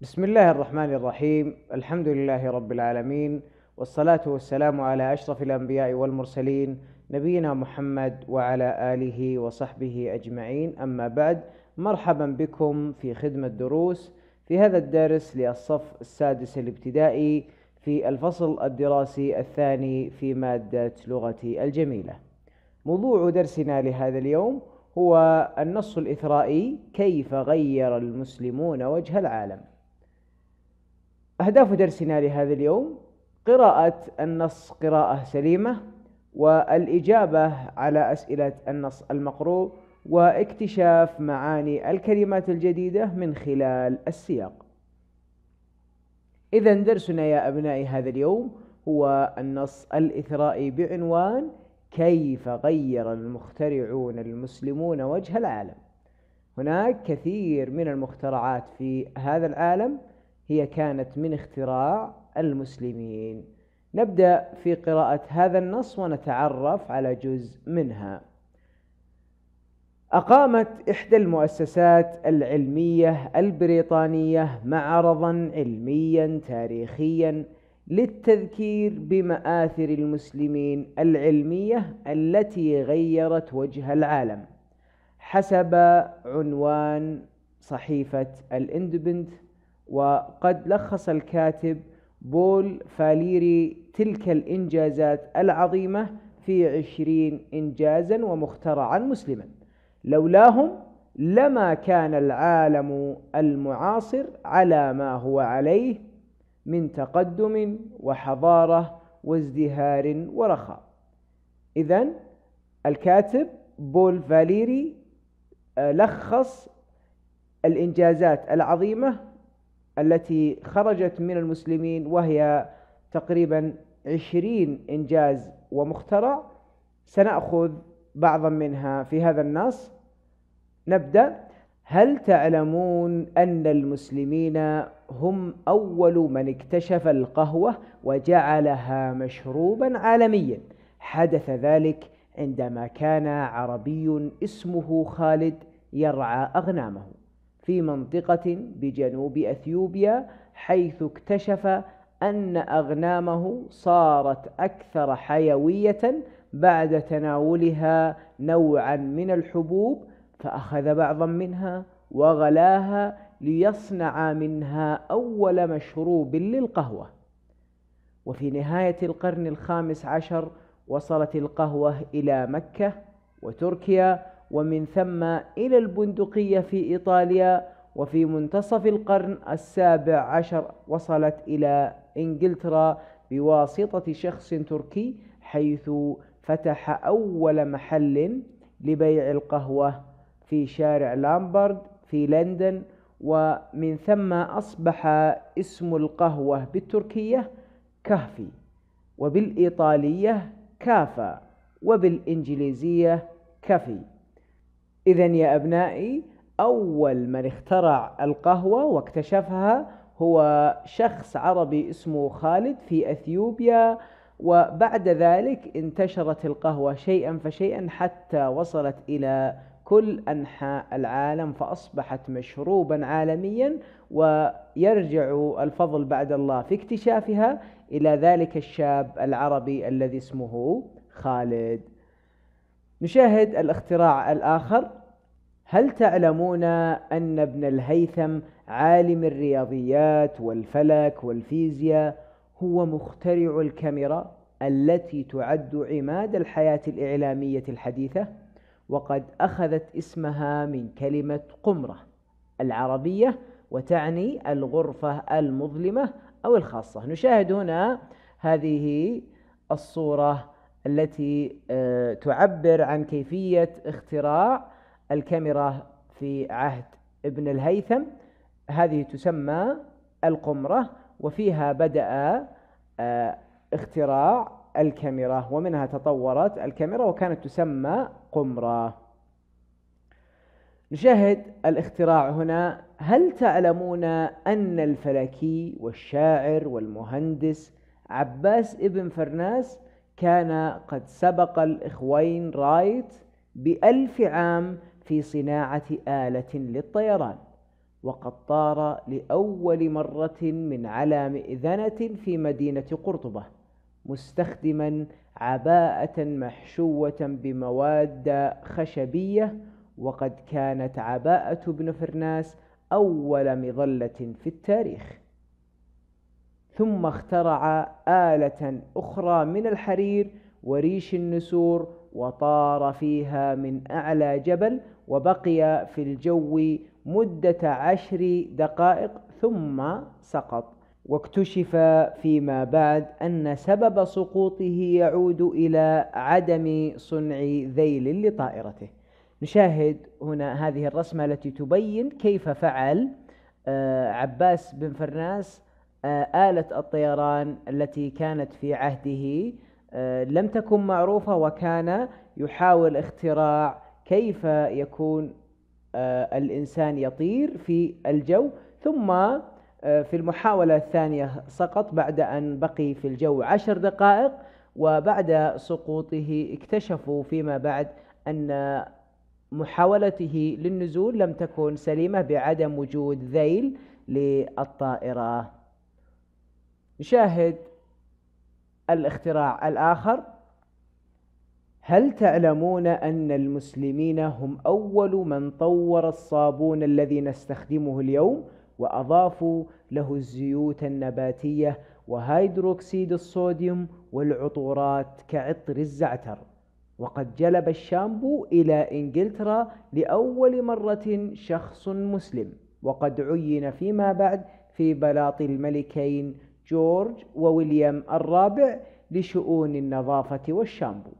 بسم الله الرحمن الرحيم الحمد لله رب العالمين والصلاة والسلام على أشرف الأنبياء والمرسلين نبينا محمد وعلى آله وصحبه أجمعين أما بعد مرحبا بكم في خدمة دروس في هذا الدرس للصف السادس الابتدائي في الفصل الدراسي الثاني في مادة لغتي الجميلة موضوع درسنا لهذا اليوم هو النص الإثرائي كيف غير المسلمون وجه العالم أهداف درسنا لهذا اليوم قراءة النص قراءة سليمة والإجابة على أسئلة النص المقروء واكتشاف معاني الكلمات الجديدة من خلال السياق إذا درسنا يا أبنائي هذا اليوم هو النص الإثرائي بعنوان كيف غير المخترعون المسلمون وجه العالم هناك كثير من المخترعات في هذا العالم هي كانت من اختراع المسلمين نبدا في قراءه هذا النص ونتعرف على جزء منها أقامت إحدى المؤسسات العلمية البريطانية معرضا علميا تاريخيا للتذكير بمآثر المسلمين العلمية التي غيرت وجه العالم حسب عنوان صحيفة الاندبند وقد لخص الكاتب بول فاليري تلك الإنجازات العظيمة في عشرين إنجازا ومخترعا مسلما لولاهم لما كان العالم المعاصر على ما هو عليه من تقدم وحضارة وازدهار ورخاء إذا الكاتب بول فاليري آه، لخص الإنجازات العظيمة التي خرجت من المسلمين وهي تقريبا عشرين إنجاز ومخترع سنأخذ بعضا منها في هذا النص نبدأ هل تعلمون أن المسلمين هم أول من اكتشف القهوة وجعلها مشروبا عالميا حدث ذلك عندما كان عربي اسمه خالد يرعى أغنامه في منطقة بجنوب أثيوبيا حيث اكتشف أن أغنامه صارت أكثر حيوية بعد تناولها نوعا من الحبوب فأخذ بعضا منها وغلاها ليصنع منها أول مشروب للقهوة وفي نهاية القرن الخامس عشر وصلت القهوة إلى مكة وتركيا ومن ثم إلى البندقية في إيطاليا وفي منتصف القرن السابع عشر وصلت إلى إنجلترا بواسطة شخص تركي حيث فتح أول محل لبيع القهوة في شارع لامبرد في لندن ومن ثم أصبح اسم القهوة بالتركية كهفي وبالإيطالية كافا وبالإنجليزية كفي إذا يا أبنائي أول من اخترع القهوة واكتشفها هو شخص عربي اسمه خالد في أثيوبيا وبعد ذلك انتشرت القهوة شيئا فشيئا حتى وصلت إلى كل أنحاء العالم فأصبحت مشروبا عالميا ويرجع الفضل بعد الله في اكتشافها إلى ذلك الشاب العربي الذي اسمه خالد نشاهد الاختراع الآخر هل تعلمون أن ابن الهيثم عالم الرياضيات والفلك والفيزياء هو مخترع الكاميرا التي تعد عماد الحياة الإعلامية الحديثة؟ وقد أخذت اسمها من كلمة قمرة العربية وتعني الغرفة المظلمة أو الخاصة نشاهد هنا هذه الصورة التي آه، تعبر عن كيفية اختراع الكاميرا في عهد ابن الهيثم هذه تسمى القمرة وفيها بدأ آه، اختراع الكاميرا ومنها تطورت الكاميرا وكانت تسمى قمرة نشاهد الاختراع هنا هل تعلمون أن الفلكي والشاعر والمهندس عباس ابن فرناس كان قد سبق الإخوين رايت بألف عام في صناعة آلة للطيران وقد طار لأول مرة من على مئذنة في مدينة قرطبة مستخدما عباءة محشوة بمواد خشبية وقد كانت عباءة ابن فرناس أول مظلة في التاريخ ثم اخترع آلة أخرى من الحرير وريش النسور وطار فيها من أعلى جبل وبقي في الجو مدة عشر دقائق ثم سقط واكتشف فيما بعد أن سبب سقوطه يعود إلى عدم صنع ذيل لطائرته نشاهد هنا هذه الرسمة التي تبين كيف فعل آه، عباس بن فرناس آه، آلة الطيران التي كانت في عهده آه، لم تكن معروفة وكان يحاول اختراع كيف يكون الإنسان يطير في الجو ثم آه، في المحاولة الثانية سقط بعد أن بقي في الجو عشر دقائق وبعد سقوطه اكتشفوا فيما بعد أن محاولته للنزول لم تكن سليمة بعدم وجود ذيل للطائرة نشاهد الاختراع الآخر هل تعلمون أن المسلمين هم أول من طور الصابون الذي نستخدمه اليوم؟ وأضافوا له الزيوت النباتية وهيدروكسيد الصوديوم والعطورات كعطر الزعتر وقد جلب الشامبو إلى إنجلترا لأول مرة شخص مسلم وقد عين فيما بعد في بلاط الملكين جورج وويليام الرابع لشؤون النظافة والشامبو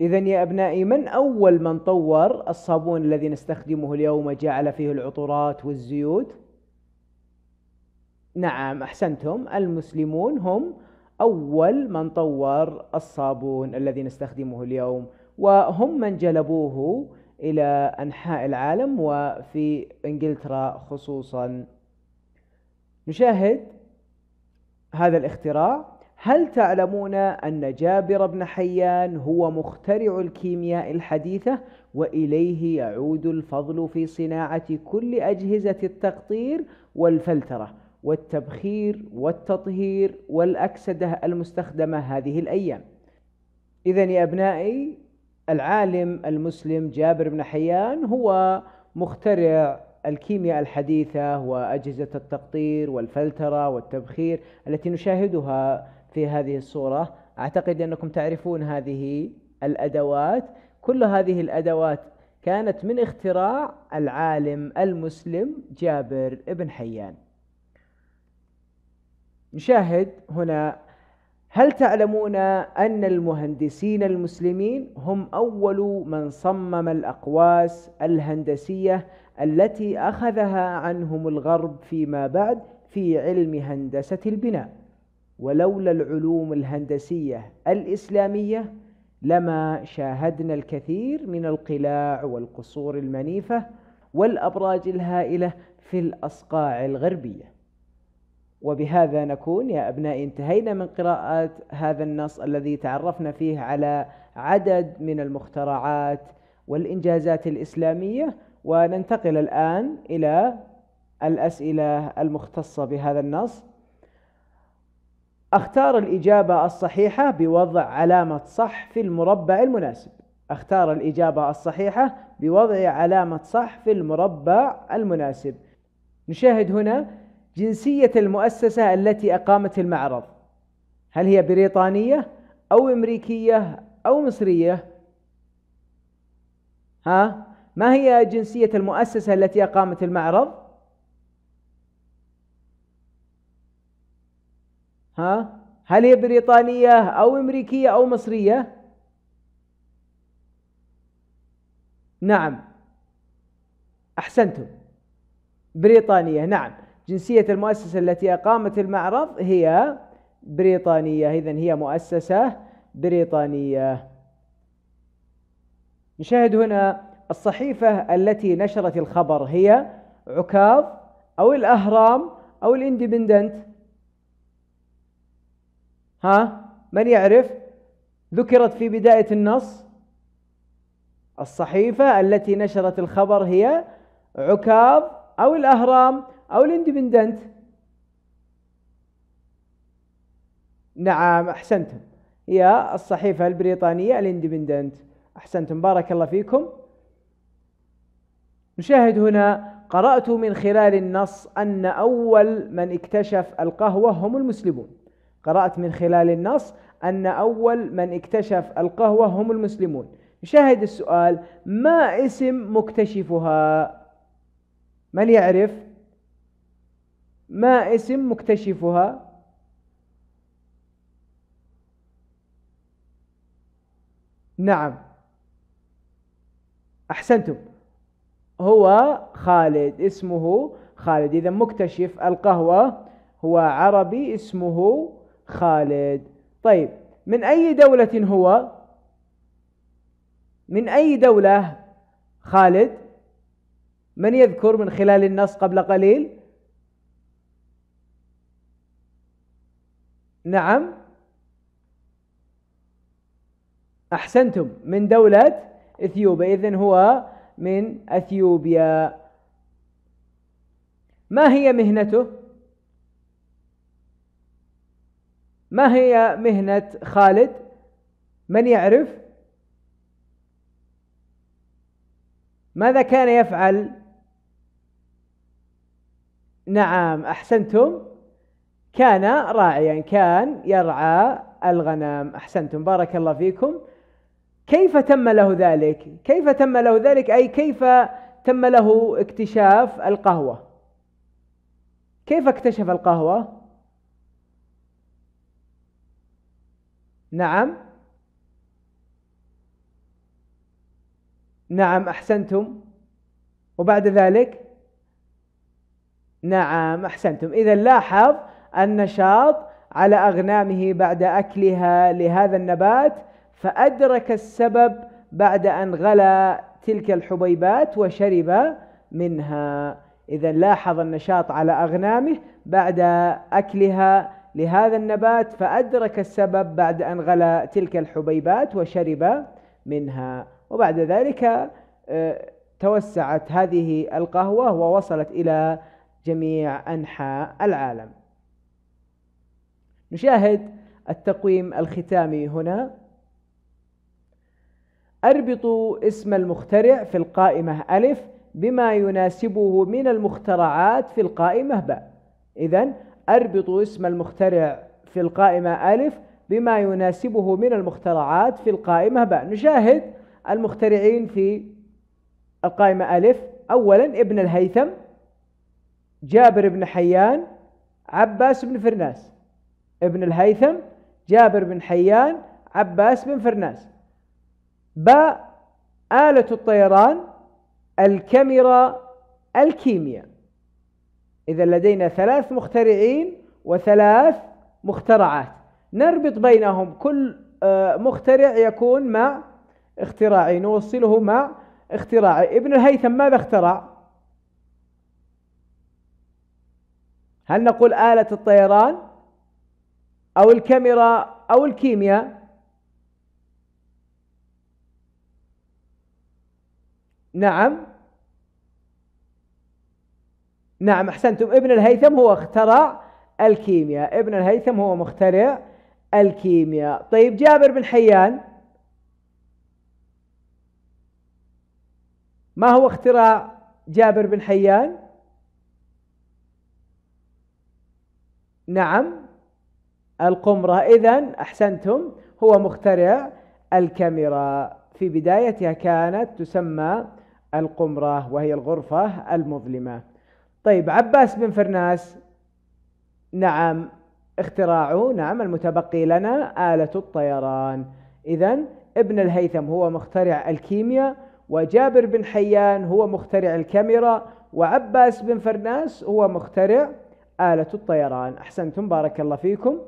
إذا يا أبنائي من أول من طور الصابون الذي نستخدمه اليوم وجعل فيه العطورات والزيوت؟ نعم أحسنتم المسلمون هم أول من طور الصابون الذي نستخدمه اليوم وهم من جلبوه إلى أنحاء العالم وفي إنجلترا خصوصا نشاهد هذا الاختراع هل تعلمون أن جابر بن حيان هو مخترع الكيمياء الحديثة وإليه يعود الفضل في صناعة كل أجهزة التقطير والفلترة والتبخير والتطهير والأكسدة المستخدمة هذه الأيام إذا يا أبنائي العالم المسلم جابر بن حيان هو مخترع الكيمياء الحديثة وأجهزة التقطير والفلترة والتبخير التي نشاهدها في هذه الصورة أعتقد أنكم تعرفون هذه الأدوات كل هذه الأدوات كانت من اختراع العالم المسلم جابر بن حيان نشاهد هنا هل تعلمون أن المهندسين المسلمين هم أول من صمم الأقواس الهندسية التي أخذها عنهم الغرب فيما بعد في علم هندسة البناء ولولا العلوم الهندسية الإسلامية لما شاهدنا الكثير من القلاع والقصور المنيفة والأبراج الهائلة في الأصقاع الغربية وبهذا نكون يا أبنائي انتهينا من قراءة هذا النص الذي تعرفنا فيه على عدد من المخترعات والإنجازات الإسلامية وننتقل الآن إلى الأسئلة المختصة بهذا النص اختار الإجابة الصحيحة بوضع علامة صح في المربع المناسب اختار الإجابة الصحيحة بوضع علامة صح في المربع المناسب نشاهد هنا جنسية المؤسسة التي أقامت المعرض هل هي بريطانية أو أمريكية أو مصرية؟ ها؟ ما هي جنسية المؤسسة التي أقامت المعرض؟ ها؟ هل هي بريطانية أو أمريكية أو مصرية؟ نعم أحسنتم بريطانية نعم جنسية المؤسسة التي أقامت المعرض هي بريطانية إذن هي مؤسسة بريطانية نشاهد هنا الصحيفة التي نشرت الخبر هي عكاظ أو الأهرام أو الاندبندنت ها من يعرف ذكرت في بداية النص الصحيفة التي نشرت الخبر هي عكاظ أو الأهرام أو الاندبندنت نعم أحسنتم هي الصحيفة البريطانية الاندبندنت أحسنتم بارك الله فيكم نشاهد هنا قرأت من خلال النص أن أول من اكتشف القهوة هم المسلمون قرأت من خلال النص أن أول من اكتشف القهوة هم المسلمون نشاهد السؤال ما اسم مكتشفها من يعرف ما اسم مكتشفها نعم أحسنتم هو خالد اسمه خالد إذا مكتشف القهوة هو عربي اسمه خالد طيب من أي دولة هو من أي دولة خالد من يذكر من خلال النص قبل قليل نعم أحسنتم من دولة إثيوبيا إذن هو من أثيوبيا ما هي مهنته؟ ما هي مهنة خالد؟ من يعرف؟ ماذا كان يفعل؟ نعم أحسنتم كان راعيا كان يرعى الغنم أحسنتم بارك الله فيكم كيف تم له ذلك كيف تم له ذلك أي كيف تم له اكتشاف القهوة كيف اكتشف القهوة نعم نعم أحسنتم وبعد ذلك نعم أحسنتم إذا لاحظ النشاط على أغنامه بعد أكلها لهذا النبات فأدرك السبب بعد أن غلى تلك الحبيبات وشرب منها إذا لاحظ النشاط على أغنامه بعد أكلها لهذا النبات فأدرك السبب بعد أن غلى تلك الحبيبات وشرب منها وبعد ذلك آه، توسعت هذه القهوة ووصلت إلى جميع أنحاء العالم نشاهد التقويم الختامي هنا أربطوا اسم المخترع في القائمة ألف بما يناسبه من المخترعات في القائمة باء إذا أربطوا اسم المخترع في القائمة ألف بما يناسبه من المخترعات في القائمة باء نشاهد المخترعين في القائمة ألف أولا ابن الهيثم جابر بن حيان عباس بن فرناس ابن الهيثم جابر بن حيان عباس بن فرناس باء آلة الطيران الكاميرا الكيمياء إذا لدينا ثلاث مخترعين وثلاث مخترعات نربط بينهم كل آه، مخترع يكون مع اختراعي نوصله مع اختراعي ابن الهيثم ماذا اخترع هل نقول آلة الطيران أو الكاميرا أو الكيمياء نعم نعم احسنتم ابن الهيثم هو اخترع الكيمياء ابن الهيثم هو مخترع الكيمياء طيب جابر بن حيان ما هو اختراع جابر بن حيان نعم القمرة إذا أحسنتم هو مخترع الكاميرا في بدايتها كانت تسمى القمرة وهي الغرفة المظلمة طيب عباس بن فرناس نعم اختراعه نعم المتبقي لنا آلة الطيران إذا ابن الهيثم هو مخترع الكيمياء وجابر بن حيان هو مخترع الكاميرا وعباس بن فرناس هو مخترع آلة الطيران أحسنتم بارك الله فيكم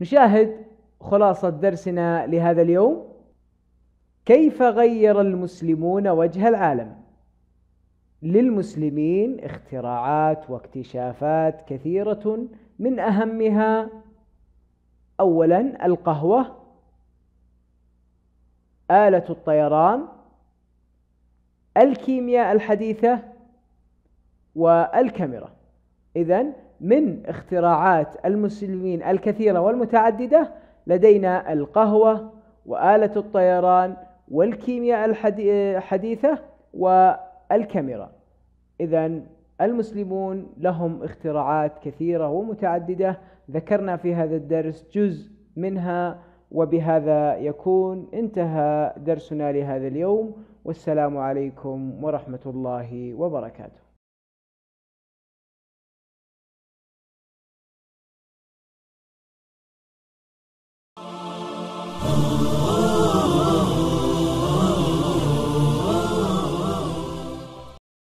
نشاهد خلاصة درسنا لهذا اليوم كيف غير المسلمون وجه العالم للمسلمين اختراعات واكتشافات كثيرة من أهمها أولا القهوة آلة الطيران الكيمياء الحديثة والكاميرا إذا من اختراعات المسلمين الكثيرة والمتعددة لدينا القهوة وآلة الطيران والكيمياء الحديثة والكاميرا إذا المسلمون لهم اختراعات كثيرة ومتعددة ذكرنا في هذا الدرس جزء منها وبهذا يكون انتهى درسنا لهذا اليوم والسلام عليكم ورحمة الله وبركاته